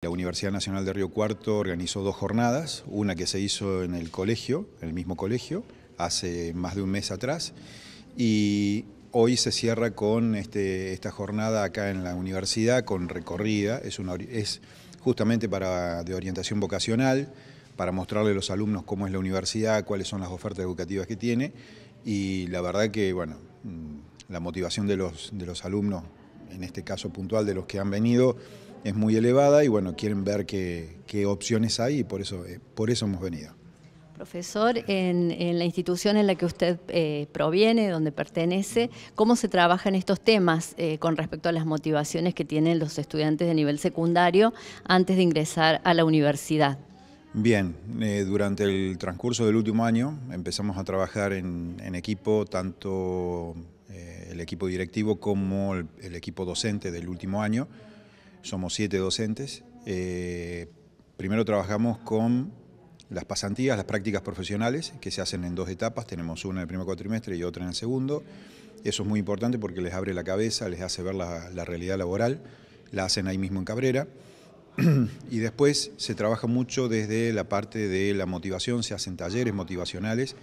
La Universidad Nacional de Río Cuarto organizó dos jornadas, una que se hizo en el colegio, en el mismo colegio, hace más de un mes atrás, y hoy se cierra con este, esta jornada acá en la universidad, con recorrida, es, una, es justamente para, de orientación vocacional, para mostrarle a los alumnos cómo es la universidad, cuáles son las ofertas educativas que tiene, y la verdad que, bueno, mm, la motivación de los alumnos, en este caso puntual de los que han venido, es muy elevada y bueno, quieren ver qué, opciones hay y por eso, eh, por eso hemos venido. Profesor, en, la institución en la que usted eh, proviene, donde pertenece, ¿cómo se trabajan estos temas eh, con respecto a las motivaciones que tienen los estudiantes de nivel secundario antes de ingresar a la universidad? Bien, durante el transcurso del último año empezamos a trabajar en, equipo, tanto el equipo directivo como el equipo docente del último año somos siete docentes. Eh, primero trabajamos con las pasantías, las prácticas profesionales, que se hacen en dos etapas, tenemos una en el primer cuatrimestre y otra en el segundo. Eso es muy importante porque les abre la cabeza, les hace ver la, realidad laboral, la hacen ahí mismo en Cabrera. Y después se trabaja mucho desde la parte de la motivación, se hacen talleres motivacionales,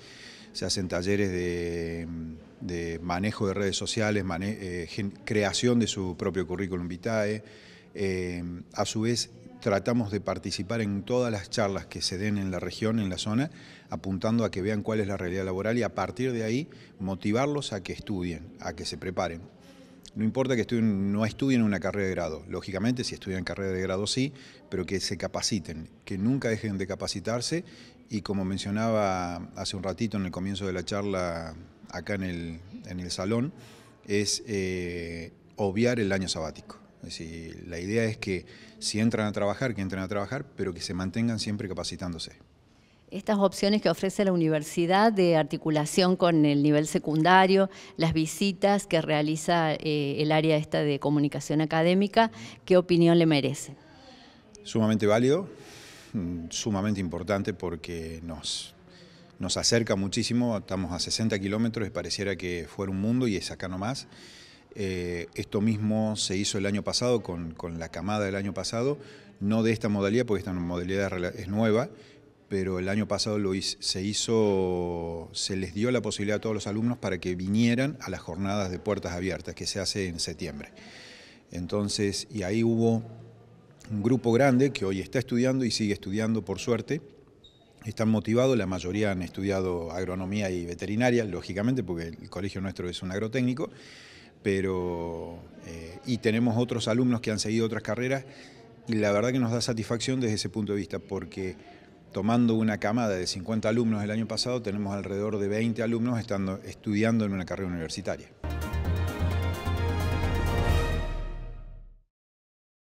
se hacen talleres de, manejo de redes sociales, eh, creación de su propio currículum vitae, eh, a su vez, tratamos de participar en todas las charlas que se den en la región, en la zona, apuntando a que vean cuál es la realidad laboral y a partir de ahí motivarlos a que estudien, a que se preparen. No importa que no estudien una carrera de grado, lógicamente si estudian carrera de grado sí, pero que se capaciten, que nunca dejen de capacitarse y como mencionaba hace un ratito en el comienzo de la charla acá en el, salón, es eh, obviar el año sabático. Es decir, la idea es que si entran a trabajar, que entren a trabajar, pero que se mantengan siempre capacitándose. Estas opciones que ofrece la universidad de articulación con el nivel secundario, las visitas que realiza eh, el área esta de comunicación académica, ¿qué opinión le merece? Sumamente válido, mm, sumamente importante porque nos, acerca muchísimo, estamos a 60 kilómetros y pareciera que fuera un mundo y es acá nomás. Eh, esto mismo se hizo el año pasado con, la camada del año pasado, no de esta modalidad, porque esta modalidad es nueva, pero el año pasado se hizo, se les dio la posibilidad a todos los alumnos para que vinieran a las jornadas de puertas abiertas que se hace en septiembre. Entonces, y ahí hubo un grupo grande que hoy está estudiando y sigue estudiando por suerte, están motivados, la mayoría han estudiado agronomía y veterinaria, lógicamente, porque el colegio nuestro es un agrotécnico, pero, eh, y tenemos otros alumnos que han seguido otras carreras y la verdad que nos da satisfacción desde ese punto de vista porque tomando una camada de 50 alumnos el año pasado tenemos alrededor de 20 alumnos estando, estudiando en una carrera universitaria.